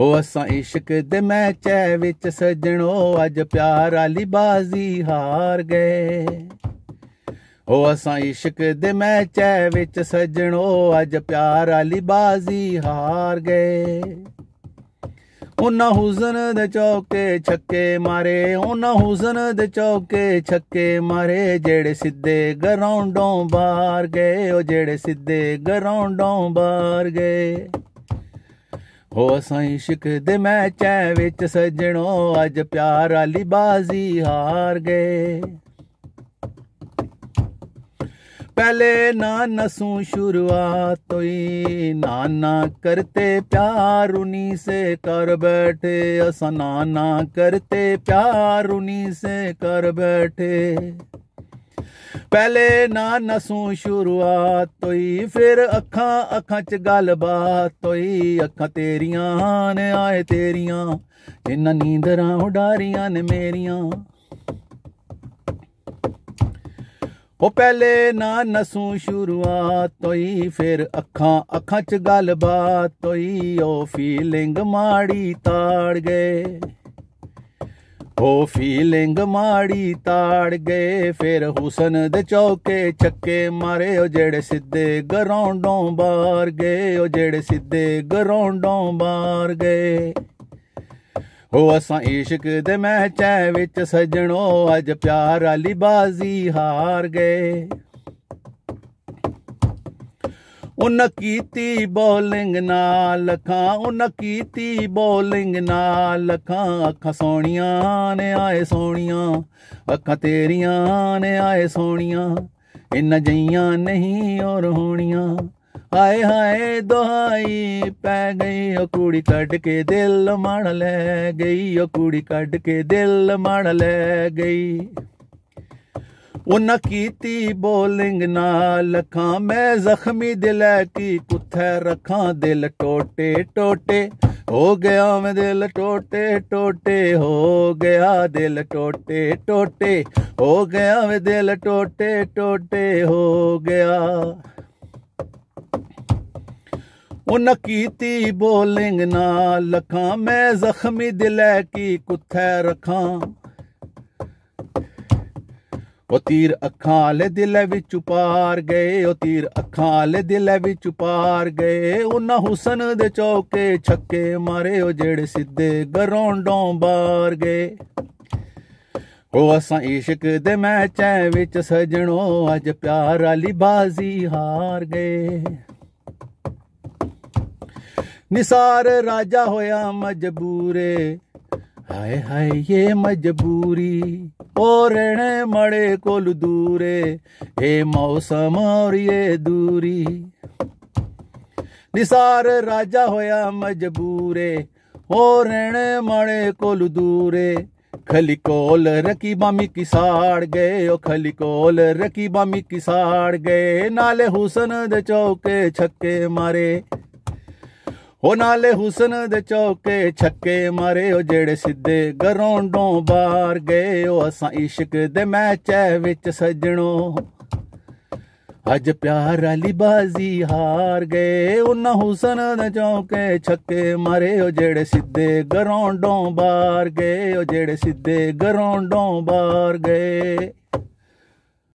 ਓ ਅਸਾਂ ਇਸ਼ਕ ਦੇ ਮੈਚੇ ਵਿੱਚ ਸਜਣੋ ਅੱਜ ਪਿਆਰ ਵਾਲੀ ਬਾਜ਼ੀ ਹਾਰ ਗਏ ਓ ਅਸਾਂ ਇਸ਼ਕ ਦੇ ਮੈਚੇ ਵਿੱਚ ਸਜਣੋ ਅੱਜ ਪਿਆਰ ਵਾਲੀ ਬਾਜ਼ੀ ਹਾਰ ਗਏ ਉਹਨਾਂ ਹੁਜ਼ਨ ਦੇ ਚੌਕੇ ਛੱਕੇ ਮਾਰੇ ਉਹਨਾਂ ਹੁਜ਼ਨ ਦੇ ਚੌਕੇ ਛੱਕੇ ਮਾਰੇ ਜਿਹੜੇ ਸਿੱਧੇ ਗਰਾਉਂਡੋਂ ਬਾਹਰ ਗਏ ਉਹ ਜਿਹੜੇ ਸਿੱਧੇ ਗਰਾਉਂਡੋਂ ਬਾਹਰ ਗਏ ओ ਅਸਾਂ ਇਸ਼ਕ ਦੇ ਮੈਚਾਂ ਵਿੱਚ अज प्यार ਪਿਆਰ बाजी हार गए पहले ना नसू शुरुआत हुई नाना करते प्यार उनी से कर बैठे असा नाना करते प्यार उनी से कर बैठे ਪਹਿਲੇ ਨਾ ਨਸੂ ਸ਼ੁਰੂਆਤ ਤੋਈ ਫਿਰ ਅੱਖਾਂ ਅੱਖਾਂ 'ਚ ਗੱਲਬਾਤ ਤੋਈ ਅੱਖਾਂ ਤੇਰੀਆਂ ਨੇ ਆਏ ਤੇਰੀਆਂ ਇਹਨਾਂ ਨੀਂਦਰਾਂ ਉਡਾਰੀਆਂ ਨੇ ਮੇਰੀਆਂ ਉਹ ਪਹਿਲੇ ਨਾ ਨਸੂ ਸ਼ੁਰੂਆਤ ਤੋਈ ਫਿਰ ਅੱਖਾਂ ਅੱਖਾਂ 'ਚ ਗੱਲਬਾਤ ਤੋਈ ਉਹ ਫੀਲਿੰਗ ਮਾੜੀ ਤਾੜ ਗਏ ਉਹ ਫੀਲਿੰਗ ਮਾੜੀ ਤਾੜ ਗਏ ਫਿਰ ਹੁਸਨ ਦੇ ਚੌਕੇ ਚੱਕੇ ਮਾਰੇ ਉਹ ਜਿਹੜੇ ਸਿੱਧੇ ਗਰਾਉਂਡੋਂ ਬਾਹਰ ਗਏ ਉਹ ਜਿਹੜੇ ਸਿੱਧੇ ਗਰਾਉਂਡੋਂ ਬਾਹਰ ਗਏ ਹੋ ਅਸਾਂ ਇਸ਼ਕ ਦੇ ਮਹਿਚੈ ਵਿੱਚ ਸਜਣੋ ਅੱਜ ਪਿਆਰ ਵਾਲੀ ਬਾਜ਼ੀ ਹਾਰ ਗਏ ਉਹਨਾਂ ਕੀਤੀ ਬੋਲਿੰਗ ਨਾਲ ਅੱਖਾਂ ਉਹਨਾਂ ਕੀਤੀ ਬੋਲਿੰਗ ਨਾਲ ਅੱਖਾਂ ਅੱਖਾਂ ਸੋਹਣੀਆਂ ਨੇ ਆਏ ਸੋਹਣੀਆਂ ਅੱਖਾਂ ਤੇਰੀਆਂ ਨੇ ਆਏ ਸੋਹਣੀਆਂ ਇਨਾਂ ਜਈਆਂ ਨਹੀਂ ਔਰ ਹੋਣੀਆਂ ਹਾਏ ਹਾਏ ਦੁਹਾਈ ਪੈ ਗਈ ਉਹ ਕੁੜੀ ਕੱਢ ਕੇ ਦਿਲ ਮੜ ਲੈ ਗਈ ਉਹ ਕੁੜੀ ਕੱਢ ਕੇ ਦਿਲ ਮੜ ਲੈ ਗਈ ਉਹਨਾਂ ਕੀਤੀ ਬੋਲਿੰਗ ਨਾਲ ਖਾਂ ਮੈਂ ਜ਼ਖਮੀ ਦਿਲ ਐ ਕੀ ਕੁੱਥੇ ਰੱਖਾਂ ਦਿਲ ਟੋਟੇ ਟੋਟੇ ਹੋ ਗਿਆ ਮੈਂ ਦਿਲ ਟੋਟੇ ਟੋਟੇ ਹੋ ਗਿਆ ਦਿਲ ਟੋਟੇ ਟੋਟੇ ਹੋ ਗਿਆ ਮੈਂ ਦਿਲ ਟੋਟੇ ਟੋਟੇ ਹੋ ਗਿਆ ਉਹਨਾਂ ਕੀਤੀ ਬੋਲਿੰਗ ਨਾਲ ਲਖਾਂ ਮੈਂ ਜ਼ਖਮੀ ਦਿਲ ਐ ਕੀ ਕੁੱਥੇ ਰੱਖਾਂ ਉਹ ਤੀਰ ਅੱਖਾਂ ਵਾਲੇ ਦਿਲ ਵਿੱਚ ਪਾਰ ਗਏ ਉਹ ਤੀਰ ਅੱਖਾਂ ਵਾਲੇ ਦਿਲ ਵਿੱਚ ਪਾਰ ਗਏ ਉਹਨਾਂ ਹੁਸਨ ਦੇ ਚੌਕੇ ਛੱਕੇ ਮਾਰੇ ਉਹ ਜਿਹੜੇ ਸਿੱਧੇ ਗਰੋਂਡੋਂ ਬਾਰ ਗਏ ਉਹ ਅਸਾਂ ਇਸ਼ਕ ਦੇ ਮੈਚਾਂ ਵਿੱਚ ਸਜਣੋ ਅੱਜ ਪਿਆਰ ਵਾਲੀ ਬਾਜ਼ੀ ਹਾਰ ਗਏ ਨਿਸਾਰ ਰਾਜਾ ਹੋਇਆ ਮਜਬੂਰੇ ਹਾਏ ਹਾਏ ਇਹ ਮਜਬੂਰੀ ಓರಣೆ ಮಳೆ ಕೋಲು ದೂರೆ ಏ ಮೌಸಮ ಅವ್ರ ದೂರಿ ನಿಸಾರ ರಾಜ ಹೋಯ ಮಜಬೂರೆ ಓರಣೆ ಮಳೆ ಕೋಲು ದೂರೆ खली कोल रकी बामी किसाड़ गए ओ खली कोल रकी बामी किसाड़ गए नाले हुसन दे चौके छक्के मारे ਉਹ ਨਾਲੇ ਹੁਸਨ ਦੇ ਚੌਕੇ ਛੱਕੇ ਮਾਰੇ ਉਹ ਜਿਹੜੇ ਸਿੱਧੇ ਗਰੋਂਡੋਂ ਬਾਹਰ ਗਏ ਉਹ ਅਸਾਂ ਇਸ਼ਕ ਦੇ ਮੈਚ ਵਿੱਚ ਸੱਜਣੋ ਅੱਜ ਪਿਆਰ ਵਾਲੀ ਬਾਜ਼ੀ ਹਾਰ ਗਏ ਉਹਨਾਂ ਹੁਸਨ ਦੇ ਚੌਕੇ ਛੱਕੇ ਮਾਰੇ ਉਹ ਜਿਹੜੇ ਸਿੱਧੇ ਗਰੋਂਡੋਂ ਬਾਹਰ ਗਏ ਉਹ ਜਿਹੜੇ ਸਿੱਧੇ ਗਰੋਂਡੋਂ ਬਾਹਰ ਗਏ